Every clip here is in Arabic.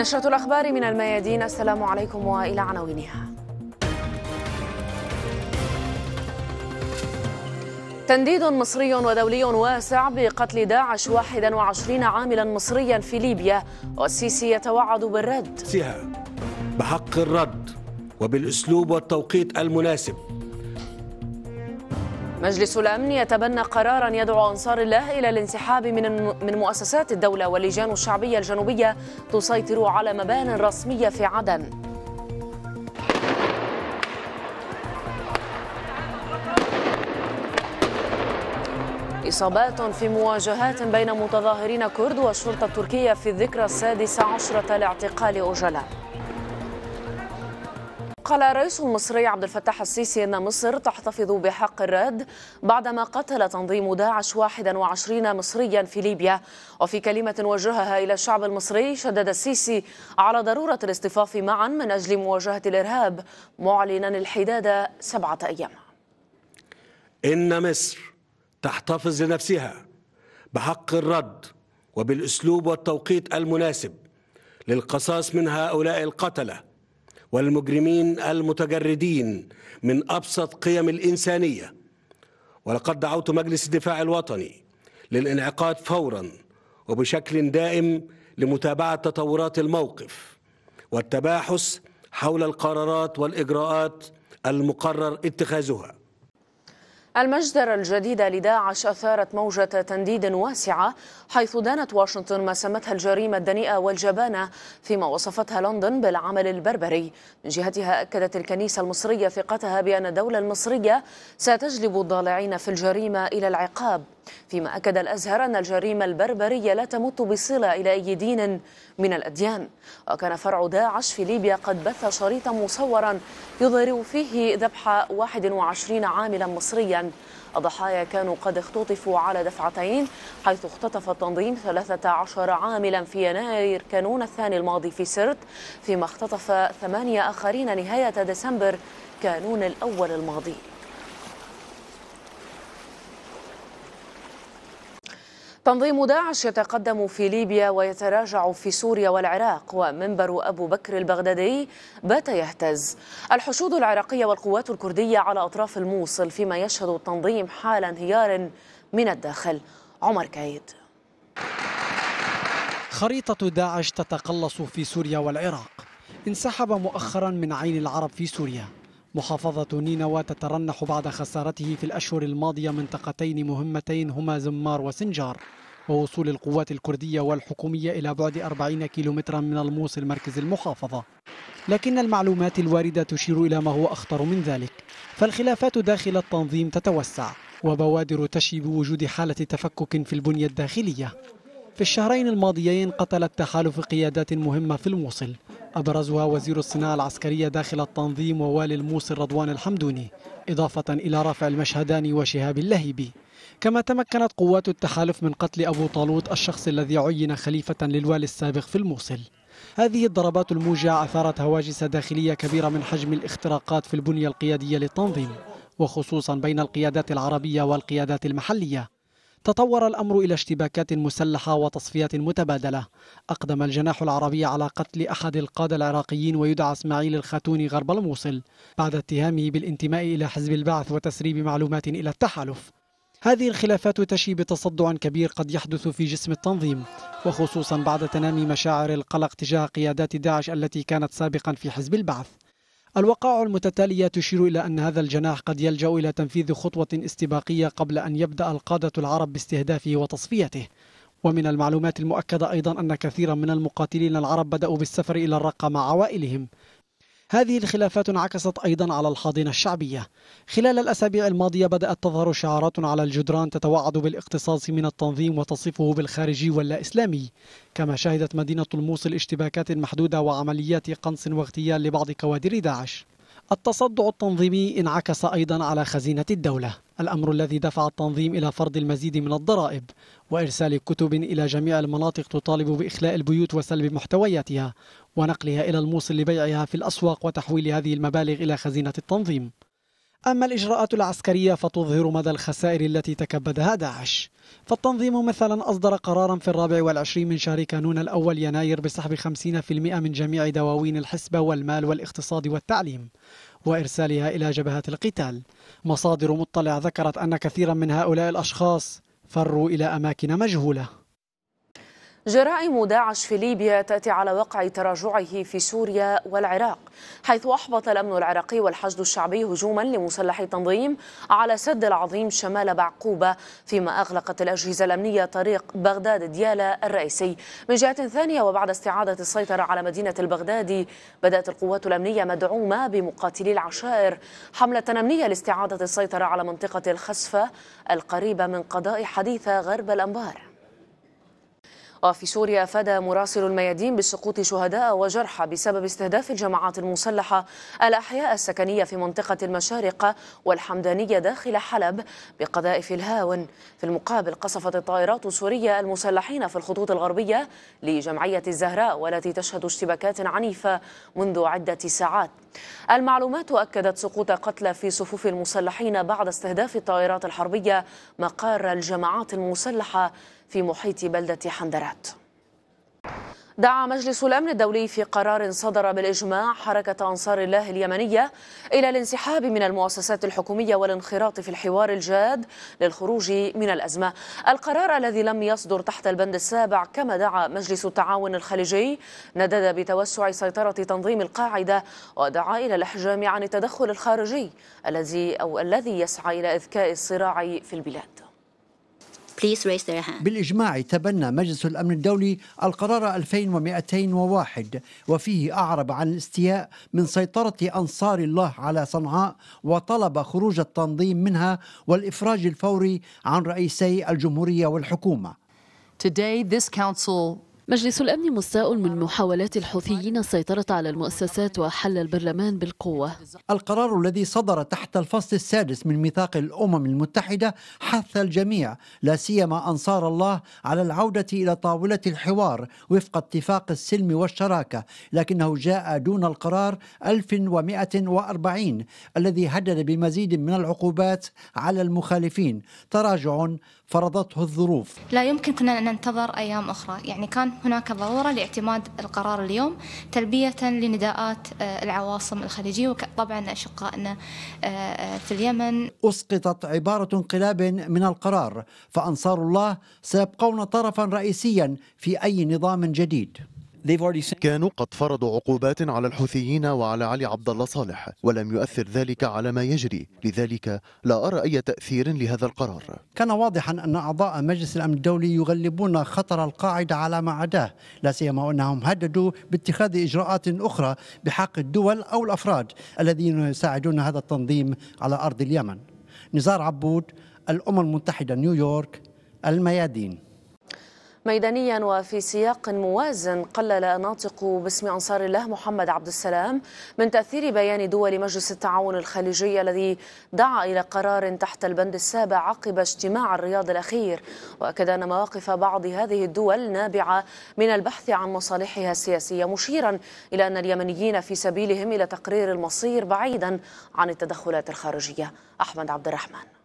نشرة الأخبار من الميادين السلام عليكم وإلى عناوينها تنديد مصري ودولي واسع بقتل داعش 21 عاملا مصريا في ليبيا والسيسي يتوعد بالرد بحق الرد وبالأسلوب والتوقيت المناسب مجلس الأمن يتبنى قرارا يدعو أنصار الله إلى الانسحاب من من مؤسسات الدولة واللجان الشعبية الجنوبية تسيطر على مبان رسمية في عدن. إصابات في مواجهات بين متظاهرين كرد والشرطة التركية في الذكرى السادسة عشرة لاعتقال أوجلا قال الرئيس المصري عبد الفتاح السيسي أن مصر تحتفظ بحق الرد بعدما قتل تنظيم داعش 21 مصريا في ليبيا وفي كلمة وجهها إلى الشعب المصري شدد السيسي على ضرورة الاصطفاف معا من أجل مواجهة الإرهاب معلنا الحداد سبعة أيام إن مصر تحتفظ لنفسها بحق الرد وبالأسلوب والتوقيت المناسب للقصاص من هؤلاء القتله والمجرمين المتجردين من أبسط قيم الإنسانية ولقد دعوت مجلس الدفاع الوطني للانعقاد فورا وبشكل دائم لمتابعة تطورات الموقف والتباحث حول القرارات والإجراءات المقرر اتخاذها المجزرة الجديدة لداعش أثارت موجة تنديد واسعة حيث دانت واشنطن ما سمتها الجريمة الدنيئة والجبانة فيما وصفتها لندن بالعمل البربري من جهتها أكدت الكنيسة المصرية ثقتها بأن الدولة المصرية ستجلب الضالعين في الجريمة إلى العقاب فيما أكد الأزهر أن الجريمة البربرية لا تمت بصلة إلى أي دين من الأديان وكان فرع داعش في ليبيا قد بث شريطا مصورا يظهر فيه ذبح 21 عاملا مصريا الضحايا كانوا قد اختطفوا على دفعتين حيث اختطف التنظيم 13 عاملا في يناير كانون الثاني الماضي في سرت فيما اختطف ثمانية آخرين نهاية ديسمبر كانون الأول الماضي تنظيم داعش يتقدم في ليبيا ويتراجع في سوريا والعراق ومنبر أبو بكر البغدادي بات يهتز الحشود العراقية والقوات الكردية على أطراف الموصل فيما يشهد التنظيم حال انهيار من الداخل عمر كايد خريطة داعش تتقلص في سوريا والعراق انسحب مؤخرا من عين العرب في سوريا محافظة نينوى تترنح بعد خسارته في الأشهر الماضية منطقتين مهمتين هما زمار وسنجار ووصول القوات الكردية والحكومية إلى بعد 40 كيلومترا من الموصل مركز المحافظة لكن المعلومات الواردة تشير إلى ما هو أخطر من ذلك فالخلافات داخل التنظيم تتوسع وبوادر تشي بوجود حالة تفكك في البنية الداخلية في الشهرين الماضيين قتلت تحالف قيادات مهمة في الموصل أبرزها وزير الصناعة العسكرية داخل التنظيم ووالي الموصل رضوان الحمدوني إضافة إلى رافع المشهداني وشهاب اللهيبي كما تمكنت قوات التحالف من قتل أبو طالوت الشخص الذي عين خليفة للوالي السابق في الموصل هذه الضربات الموجعة أثارت هواجس داخلية كبيرة من حجم الاختراقات في البنية القيادية للتنظيم وخصوصا بين القيادات العربية والقيادات المحلية تطور الأمر إلى اشتباكات مسلحة وتصفيات متبادلة أقدم الجناح العربي على قتل أحد القادة العراقيين ويدعى إسماعيل الخاتوني غرب الموصل بعد اتهامه بالانتماء إلى حزب البعث وتسريب معلومات إلى التحالف هذه الخلافات تشي بتصدع كبير قد يحدث في جسم التنظيم وخصوصا بعد تنامي مشاعر القلق تجاه قيادات داعش التي كانت سابقا في حزب البعث الوقائع المتتالية تشير إلى أن هذا الجناح قد يلجأ إلى تنفيذ خطوة استباقية قبل أن يبدأ القادة العرب باستهدافه وتصفيته ومن المعلومات المؤكدة أيضا أن كثيرا من المقاتلين العرب بدأوا بالسفر إلى الرقة مع عوائلهم هذه الخلافات انعكست أيضا على الحاضنة الشعبية خلال الأسابيع الماضية بدأت تظهر شعارات على الجدران تتوعد بالاقتصاص من التنظيم وتصفه بالخارجي واللا إسلامي كما شهدت مدينة الموصل اشتباكات محدودة وعمليات قنص واغتيال لبعض كوادر داعش التصدع التنظيمي انعكس أيضا على خزينة الدولة الأمر الذي دفع التنظيم إلى فرض المزيد من الضرائب وإرسال كتب إلى جميع المناطق تطالب بإخلاء البيوت وسلب محتوياتها ونقلها إلى الموصل لبيعها في الأسواق وتحويل هذه المبالغ إلى خزينة التنظيم أما الإجراءات العسكرية فتظهر مدى الخسائر التي تكبدها داعش فالتنظيم مثلا أصدر قرارا في الرابع والعشرين من شهر كانون الأول يناير بسحب 50% من جميع دواوين الحسبة والمال والاقتصاد والتعليم وإرسالها إلى جبهات القتال مصادر مطلع ذكرت أن كثيرا من هؤلاء الأشخاص فروا إلى أماكن مجهولة جرائم داعش في ليبيا تأتي على وقع تراجعه في سوريا والعراق حيث أحبط الأمن العراقي والحشد الشعبي هجوما لمسلحي التنظيم على سد العظيم شمال بعقوبة فيما أغلقت الأجهزة الأمنية طريق بغداد ديالا الرئيسي من جهة ثانية وبعد استعادة السيطرة على مدينة البغدادي بدأت القوات الأمنية مدعومة بمقاتلي العشائر حملة أمنية لاستعادة السيطرة على منطقة الخسفة القريبة من قضاء حديثة غرب الأنبار وفي سوريا أفاد مراسل الميادين بسقوط شهداء وجرحى بسبب استهداف الجماعات المسلحة الأحياء السكنية في منطقة المشارقة والحمدانية داخل حلب بقذائف الهاون في المقابل قصفت الطائرات السورية المسلحين في الخطوط الغربية لجمعية الزهراء والتي تشهد اشتباكات عنيفة منذ عدة ساعات المعلومات أكدت سقوط قتلى في صفوف المسلحين بعد استهداف الطائرات الحربية مقار الجماعات المسلحة في محيط بلدة حندرات دعا مجلس الأمن الدولي في قرار صدر بالإجماع حركة أنصار الله اليمنية إلى الانسحاب من المؤسسات الحكومية والانخراط في الحوار الجاد للخروج من الأزمة القرار الذي لم يصدر تحت البند السابع كما دعا مجلس التعاون الخليجي ندد بتوسع سيطرة تنظيم القاعدة ودعا إلى الإحجام عن التدخل الخارجي الذي أو الذي يسعى إلى إذكاء الصراع في البلاد Please raise their hand. بالإجماع تبنى مجلس الأمن الدولي القرار 2201 وفيه أعرب عن الاستياء من سيطرة أنصار الله على صنعاء وطلب خروج التنظيم منها والإفراج الفوري عن رئيسي الجمهورية والحكومة. Today this council مجلس الأمن مستاء من محاولات الحوثيين السيطرة على المؤسسات وحل البرلمان بالقوة القرار الذي صدر تحت الفصل السادس من ميثاق الأمم المتحدة حث الجميع لا سيما أنصار الله على العودة إلى طاولة الحوار وفق اتفاق السلم والشراكة لكنه جاء دون القرار 1140 الذي هدد بمزيد من العقوبات على المخالفين تراجع فرضته الظروف لا يمكن كنا ننتظر أيام أخرى يعني كان هناك ضرورة لاعتماد القرار اليوم تلبية لنداءات آه، العواصم الخليجية وطبعا أشقائنا آه، آه، في اليمن أسقطت عبارة انقلاب من القرار فأنصار الله سيبقون طرفا رئيسيا في أي نظام جديد كانوا قد فرضوا عقوبات على الحوثيين وعلى علي عبد الله صالح ولم يؤثر ذلك على ما يجري لذلك لا أرى أي تأثير لهذا القرار كان واضحا أن أعضاء مجلس الأمن الدولي يغلبون خطر القاعدة على ما عداه لا سيما وأنهم هددوا باتخاذ إجراءات أخرى بحق الدول أو الأفراد الذين يساعدون هذا التنظيم على أرض اليمن نزار عبود الأمم المتحدة نيويورك الميادين ميدانيا وفي سياق موازن قلل ناطق باسم أنصار الله محمد عبد السلام من تأثير بيان دول مجلس التعاون الخليجي الذي دعا إلى قرار تحت البند السابع عقب اجتماع الرياض الأخير وأكد أن مواقف بعض هذه الدول نابعة من البحث عن مصالحها السياسية مشيرا إلى أن اليمنيين في سبيلهم إلى تقرير المصير بعيدا عن التدخلات الخارجية أحمد عبد الرحمن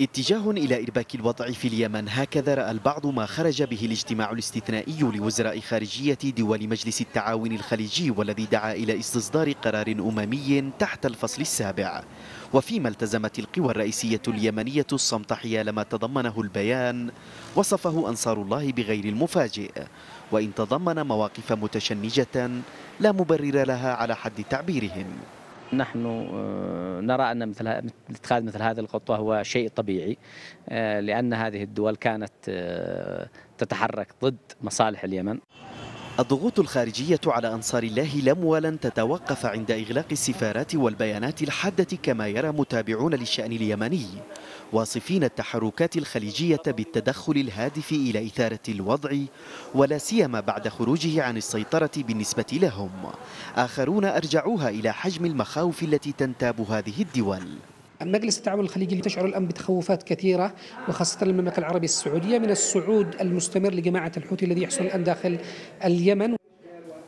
اتجاه إلى إرباك الوضع في اليمن هكذا رأى البعض ما خرج به الاجتماع الاستثنائي لوزراء خارجية دول مجلس التعاون الخليجي والذي دعا إلى استصدار قرار أممي تحت الفصل السابع وفيما التزمت القوى الرئيسية اليمنية الصمت حيال ما تضمنه البيان وصفه أنصار الله بغير المفاجئ وإن تضمن مواقف متشنجة لا مبرر لها على حد تعبيرهم نحن آه، نرى أن مثل اتخاذ مثل هذه الخطوة هو شيء طبيعي آه، لأن هذه الدول كانت آه، تتحرك ضد مصالح اليمن الضغوط الخارجية على أنصار الله لم ولن تتوقف عند إغلاق السفارات والبيانات الحادة كما يرى متابعون للشأن اليمني واصفين التحركات الخليجية بالتدخل الهادف إلى إثارة الوضع ولا سيما بعد خروجه عن السيطرة بالنسبة لهم آخرون أرجعوها إلى حجم المخاوف التي تنتاب هذه الدول مجلس التعاون الخليجي تشعر الآن بتخوفات كثيرة وخاصة المملكة العربية السعودية من الصعود المستمر لجماعة الحوثي الذي يحصل الآن داخل اليمن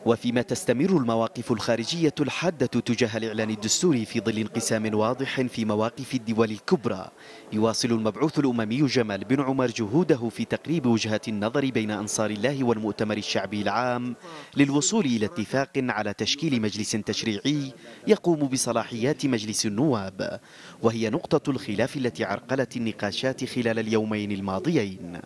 وفيما تستمر المواقف الخارجية الحادة تجاه الإعلان الدستوري في ظل انقسام واضح في مواقف الدول الكبرى يواصل المبعوث الأممي جمال بن عمر جهوده في تقريب وجهات النظر بين أنصار الله والمؤتمر الشعبي العام للوصول إلى اتفاق على تشكيل مجلس تشريعي يقوم بصلاحيات مجلس النواب وهي نقطة الخلاف التي عرقلت النقاشات خلال اليومين الماضيين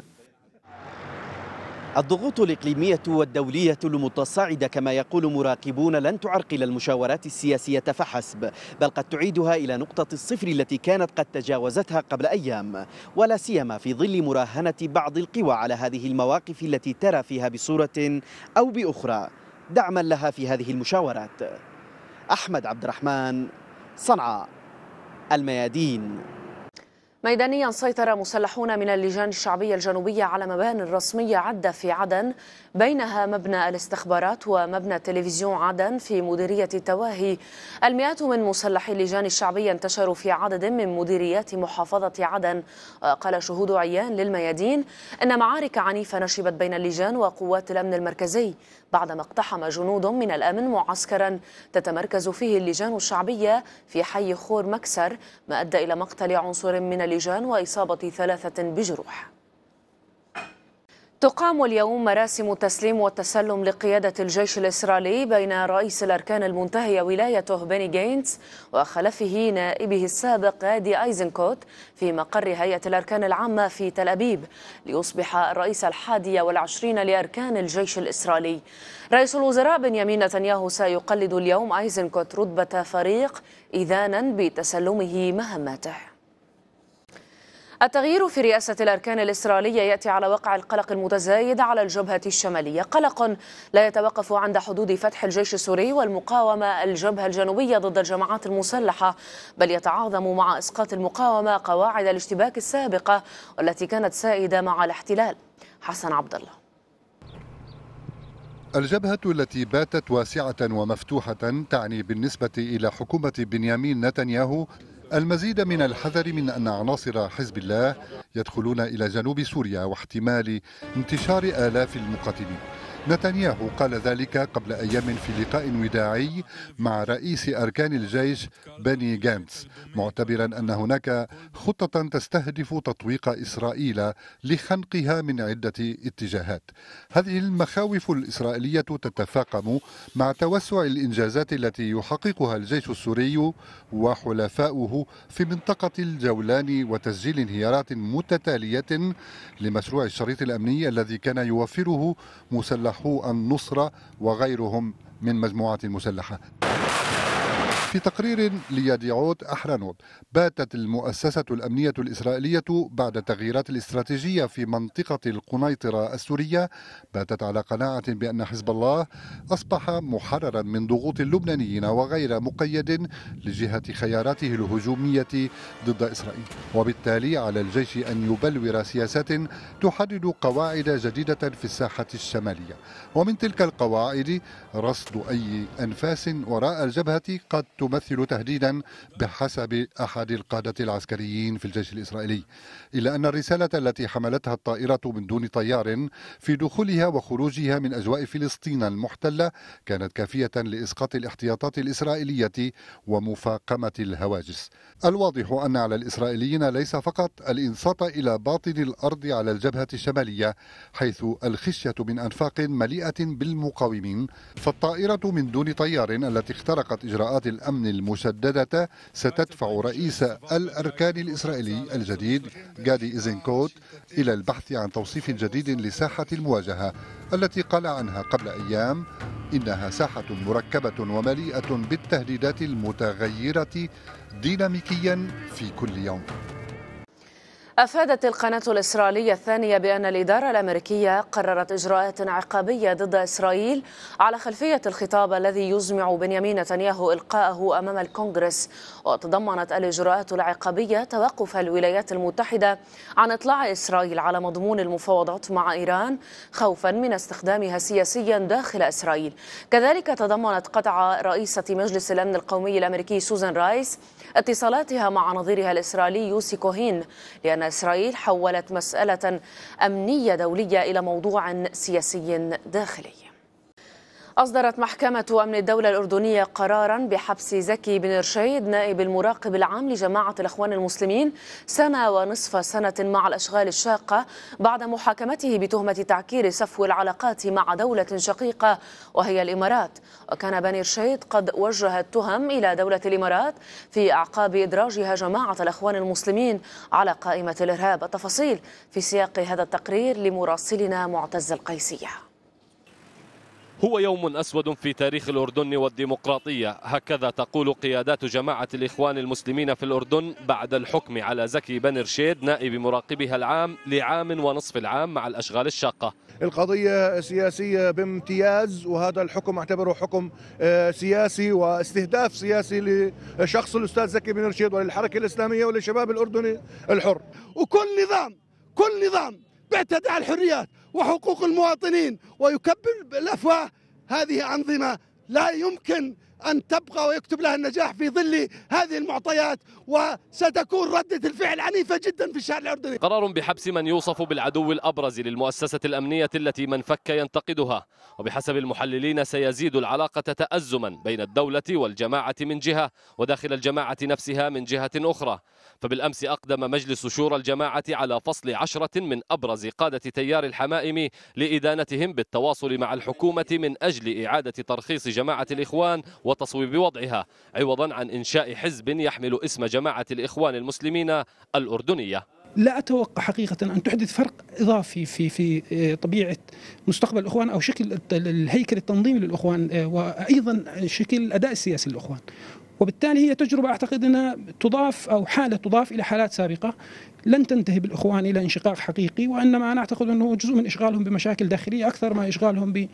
الضغوط الإقليمية والدولية المتصاعدة كما يقول مراقبون لن تعرقل المشاورات السياسية فحسب بل قد تعيدها إلى نقطة الصفر التي كانت قد تجاوزتها قبل أيام ولا سيما في ظل مراهنة بعض القوى على هذه المواقف التي ترى فيها بصورة أو بأخرى دعما لها في هذه المشاورات أحمد عبد الرحمن صنعاء الميادين ميدانيا سيطر مسلحون من اللجان الشعبية الجنوبية على مبان رسمية عدة في عدن بينها مبنى الاستخبارات ومبنى تلفزيون عدن في مديرية التواهي المئات من مسلحي اللجان الشعبية انتشروا في عدد من مديريات محافظة عدن آه، قال شهود عيان للميادين أن معارك عنيفة نشبت بين اللجان وقوات الأمن المركزي بعدما اقتحم جنود من الأمن معسكرا تتمركز فيه اللجان الشعبية في حي خور مكسر ما أدى إلى مقتل عنصر من لجان وإصابة ثلاثة بجروح تقام اليوم مراسم التسليم والتسلم لقيادة الجيش الإسرائيلي بين رئيس الأركان المنتهية ولايته بيني جينتس وخلفه نائبه السابق هادي أيزنكوت في مقر هيئة الأركان العامة في تل أبيب ليصبح الرئيس الحادي والعشرين لأركان الجيش الإسرائيلي رئيس الوزراء بنيامين نتنياهو سيقلد اليوم أيزنكوت رتبة فريق إذانا بتسلمه مهماته التغيير في رئاسة الأركان الإسرائيلية يأتي على وقع القلق المتزايد على الجبهة الشمالية قلق لا يتوقف عند حدود فتح الجيش السوري والمقاومة الجبهة الجنوبية ضد الجماعات المسلحة بل يتعاظم مع إسقاط المقاومة قواعد الاشتباك السابقة والتي كانت سائدة مع الاحتلال حسن عبد الله الجبهة التي باتت واسعة ومفتوحة تعني بالنسبة إلى حكومة بنيامين نتنياهو المزيد من الحذر من أن عناصر حزب الله يدخلون إلى جنوب سوريا واحتمال انتشار آلاف المقاتلين نتنياهو قال ذلك قبل أيام في لقاء وداعي مع رئيس أركان الجيش بني جانتس معتبرا أن هناك خطة تستهدف تطويق إسرائيل لخنقها من عدة اتجاهات هذه المخاوف الإسرائيلية تتفاقم مع توسع الإنجازات التي يحققها الجيش السوري وحلفاؤه في منطقة الجولان وتسجيل انهيارات متتالية لمشروع الشريط الأمني الذي كان يوفره مسلح أفلحوا النصرة وغيرهم من مجموعات مسلحة في تقرير ليديعوت أحرانوت باتت المؤسسة الأمنية الإسرائيلية بعد التغييرات الاستراتيجية في منطقة القنيطرة السورية باتت على قناعة بأن حزب الله أصبح محررا من ضغوط اللبنانيين وغير مقيد لجهة خياراته الهجومية ضد إسرائيل وبالتالي على الجيش أن يبلور سياسات تحدد قواعد جديدة في الساحة الشمالية ومن تلك القواعد رصد أي أنفاس وراء الجبهة قد تمثل تهديدا بحسب أحد القادة العسكريين في الجيش الإسرائيلي إلا أن الرسالة التي حملتها الطائرة من دون طيار في دخولها وخروجها من أجواء فلسطين المحتلة كانت كافية لإسقاط الاحتياطات الإسرائيلية ومفاقمة الهواجس الواضح أن على الإسرائيليين ليس فقط الإنصات إلى باطن الأرض على الجبهة الشمالية حيث الخشية من أنفاق مليئة بالمقاومين فالطائرة من دون طيار التي اخترقت إجراءات الأمن الأمن المسددة ستدفع رئيس الأركان الإسرائيلي الجديد جادي إيزنكوت إلى البحث عن توصيف جديد لساحة المواجهة التي قال عنها قبل أيام إنها ساحة مركبة ومليئة بالتهديدات المتغيرة ديناميكيا في كل يوم أفادت القناة الإسرائيلية الثانية بأن الإدارة الأمريكية قررت إجراءات عقابية ضد إسرائيل على خلفية الخطاب الذي يزمع بنيامين نتنياهو إلقاءه أمام الكونغرس وتضمنت الإجراءات العقابية توقف الولايات المتحدة عن إطلاع إسرائيل على مضمون المفاوضات مع إيران خوفا من استخدامها سياسيا داخل إسرائيل كذلك تضمنت قطع رئيسة مجلس الأمن القومي الأمريكي سوزان رايس اتصالاتها مع نظيرها الإسرائيلي يوسي كوهين لأن إسرائيل حولت مسألة أمنية دولية إلى موضوع سياسي داخلي أصدرت محكمة أمن الدولة الأردنية قرارا بحبس زكي بن رشيد نائب المراقب العام لجماعة الإخوان المسلمين سنة ونصف سنة مع الأشغال الشاقة بعد محاكمته بتهمة تعكير سفو العلاقات مع دولة شقيقة وهي الإمارات وكان بن رشيد قد وجه التهم إلى دولة الإمارات في أعقاب إدراجها جماعة الإخوان المسلمين على قائمة الإرهاب التفاصيل في سياق هذا التقرير لمراسلنا معتز القيسيه هو يوم أسود في تاريخ الأردن والديمقراطية هكذا تقول قيادات جماعة الإخوان المسلمين في الأردن بعد الحكم على زكي بن رشيد نائب مراقبها العام لعام ونصف العام مع الأشغال الشاقة القضية سياسية بامتياز وهذا الحكم اعتبره حكم آه، سياسي واستهداف سياسي لشخص الأستاذ زكي بن رشيد وللحركة الإسلامية وللشباب الأردني الحر وكل نظام كل نظام بيعتدي على الحريات وحقوق المواطنين ويكبل بالافواه هذه انظمه لا يمكن أن تبقى ويكتب لها النجاح في ظل هذه المعطيات وستكون ردة الفعل عنيفة جدا في الشارع الأردني قرار بحبس من يوصف بالعدو الأبرز للمؤسسة الأمنية التي من فك ينتقدها وبحسب المحللين سيزيد العلاقة تأزما بين الدولة والجماعة من جهة وداخل الجماعة نفسها من جهة أخرى فبالأمس أقدم مجلس شورى الجماعة على فصل عشرة من أبرز قادة تيار الحمائم لإدانتهم بالتواصل مع الحكومة من أجل إعادة ترخيص جماعة الإخوان وتصويب وضعها عوضا عن إنشاء حزب يحمل اسم جماعة الإخوان المسلمين الأردنية لا اتوقع حقيقه ان تحدث فرق اضافي في في آه، طبيعه مستقبل الاخوان او شكل الهيكل التنظيمي للاخوان آه، وايضا شكل الاداء السياسي للاخوان. وبالتالي هي تجربه اعتقد انها تضاف او حاله تضاف الى حالات سابقه لن تنتهي بالاخوان الى انشقاق حقيقي وانما انا اعتقد انه جزء من اشغالهم بمشاكل داخليه اكثر ما اشغالهم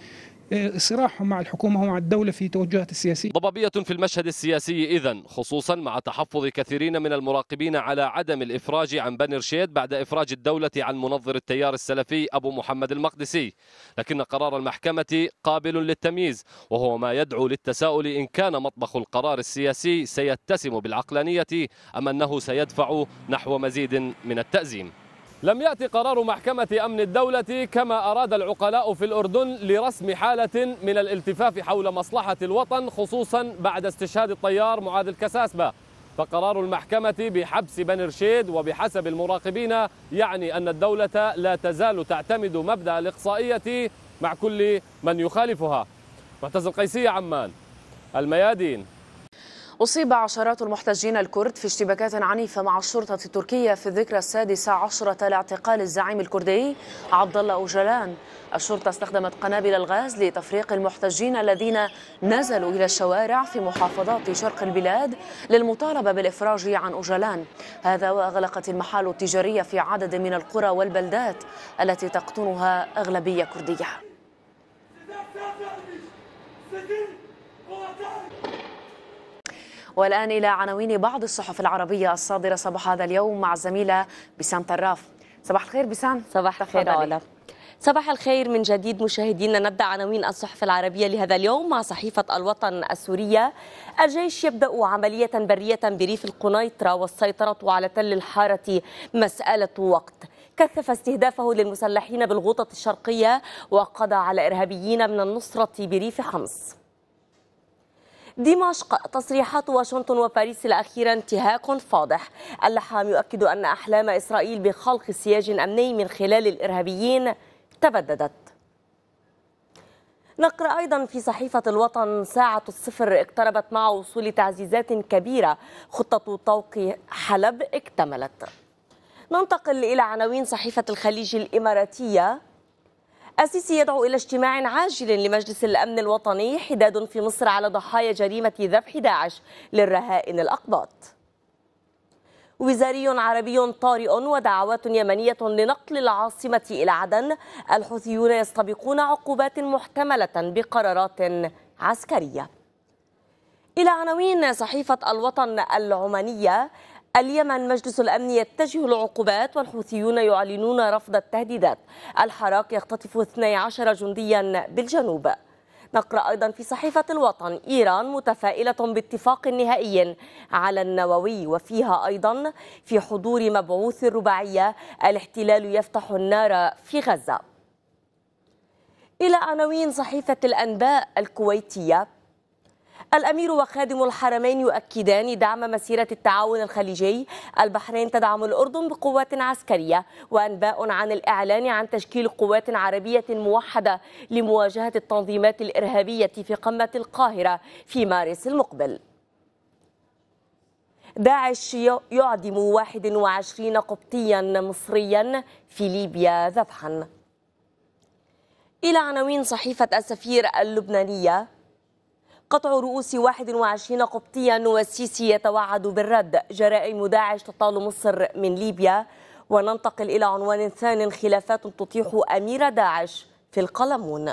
آه، صراعهم مع الحكومة ومع الدولة في توجهات السياسية ضبابية في المشهد السياسي إذا خصوصا مع تحفظ كثيرين من المراقبين على عدم الإفراج عن بني رشيد بعد إفراج الدولة عن منظر التيار السلفي أبو محمد المقدسي لكن قرار المحكمة قابل للتمييز وهو ما يدعو للتساؤل إن كان مطبخ القرار السياسي سيتسم بالعقلانية أم أنه سيدفع نحو مزيد من التأزيم لم يأتي قرار محكمة أمن الدولة كما أراد العقلاء في الأردن لرسم حالة من الالتفاف حول مصلحة الوطن خصوصا بعد استشهاد الطيار معاذ الكساسبة فقرار المحكمة بحبس بن رشيد وبحسب المراقبين يعني أن الدولة لا تزال تعتمد مبدأ الإقصائية مع كل من يخالفها معتز القيسية عمان الميادين أصيب عشرات المحتجين الكرد في اشتباكات عنيفة مع الشرطة التركية في الذكرى السادسة عشرة لاعتقال الزعيم الكردي عبد الله أوجلان الشرطة استخدمت قنابل الغاز لتفريق المحتجين الذين نزلوا إلى الشوارع في محافظات شرق البلاد للمطالبة بالإفراج عن أوجلان هذا وأغلقت المحال التجارية في عدد من القرى والبلدات التي تقطنها أغلبية كردية والآن إلى عناوين بعض الصحف العربية الصادرة صباح هذا اليوم مع الزميلة بسام طراف صباح الخير بسام صباح الخير علا صباح الخير من جديد مشاهدينا نبدا عناوين الصحف العربيه لهذا اليوم مع صحيفه الوطن السوريه الجيش يبدا عمليه بريه بريف القنيطره والسيطره على تل الحاره مساله وقت كثف استهدافه للمسلحين بالغوطه الشرقيه وقضى على ارهابيين من النصره بريف حمص دمشق تصريحات واشنطن وباريس الأخيرة انتهاك فاضح اللحام يؤكد أن أحلام إسرائيل بخلق سياج أمني من خلال الإرهابيين تبددت نقرأ أيضا في صحيفة الوطن ساعة الصفر اقتربت مع وصول تعزيزات كبيرة خطة طوق حلب اكتملت ننتقل إلى عناوين صحيفة الخليج الإماراتية السيسي يدعو إلى اجتماع عاجل لمجلس الأمن الوطني حداد في مصر على ضحايا جريمة ذبح داعش للرهائن الأقباط وزاري عربي طارئ ودعوات يمنية لنقل العاصمة إلى عدن الحوثيون يستبقون عقوبات محتملة بقرارات عسكرية إلى عناوين صحيفة الوطن العمانية اليمن مجلس الأمن يتجه العقوبات والحوثيون يعلنون رفض التهديدات الحراك يختطف 12 جنديا بالجنوب نقرأ أيضا في صحيفة الوطن إيران متفائلة باتفاق نهائي على النووي وفيها أيضا في حضور مبعوث الرباعية الاحتلال يفتح النار في غزة إلى عناوين صحيفة الأنباء الكويتية الأمير وخادم الحرمين يؤكدان دعم مسيرة التعاون الخليجي البحرين تدعم الأردن بقوات عسكرية وأنباء عن الإعلان عن تشكيل قوات عربية موحدة لمواجهة التنظيمات الإرهابية في قمة القاهرة في مارس المقبل داعش يعدم 21 قبطيا مصريا في ليبيا ذبحا إلى عناوين صحيفة السفير اللبنانية قطع رؤوس 21 قبطيا والسيسي يتوعد بالرد جرائم داعش تطال مصر من ليبيا وننتقل إلى عنوان ثان خلافات تطيح أمير داعش في القلمون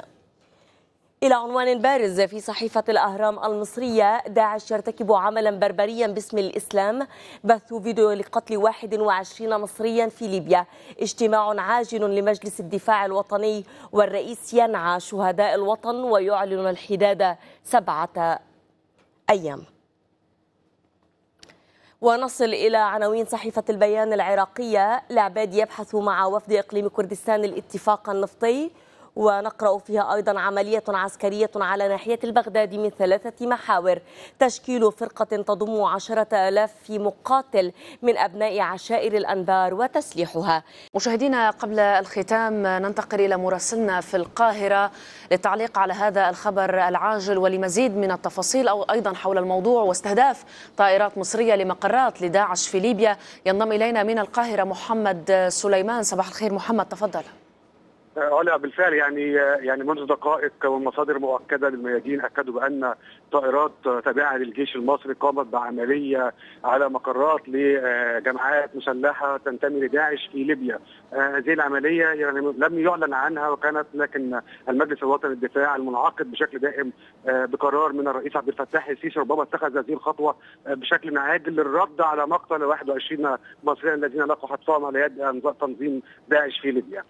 إلى عنوان بارز في صحيفة الأهرام المصرية داعش يرتكب عملا بربريا باسم الإسلام بث فيديو لقتل 21 مصريا في ليبيا اجتماع عاجل لمجلس الدفاع الوطني والرئيس ينعى شهداء الوطن ويعلن الحداد سبعة أيام ونصل إلى عناوين صحيفة البيان العراقية العباد يبحث مع وفد إقليم كردستان الاتفاق النفطي ونقرأ فيها أيضا عملية عسكرية على ناحية البغدادي من ثلاثة محاور تشكيل فرقة تضم عشرة ألاف مقاتل من أبناء عشائر الأنبار وتسليحها مشاهدينا قبل الختام ننتقل إلى مراسلنا في القاهرة للتعليق على هذا الخبر العاجل ولمزيد من التفاصيل أو أيضا حول الموضوع واستهداف طائرات مصرية لمقرات لداعش في ليبيا ينضم إلينا من القاهرة محمد سليمان صباح الخير محمد تفضل علا آه، آه، بالفعل يعني آه، يعني منذ دقائق والمصادر مؤكده للميادين اكدوا بان طائرات تابعه للجيش المصري قامت بعمليه على مقرات لجماعات مسلحه تنتمي لداعش في ليبيا هذه العمليه يعني لم يعلن عنها وكانت لكن المجلس الوطني للدفاع المنعقد بشكل دائم بقرار من الرئيس عبد الفتاح السيسي ربما اتخذ هذه الخطوه بشكل عاجل للرد على مقتل 21 مصريا الذين لقوا حتفهم على يد تنظيم داعش في ليبيا.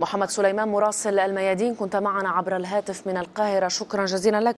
محمد سليمان مراسل الميادين كنت معنا عبر الهاتف من القاهرة شكرا جزيلا لك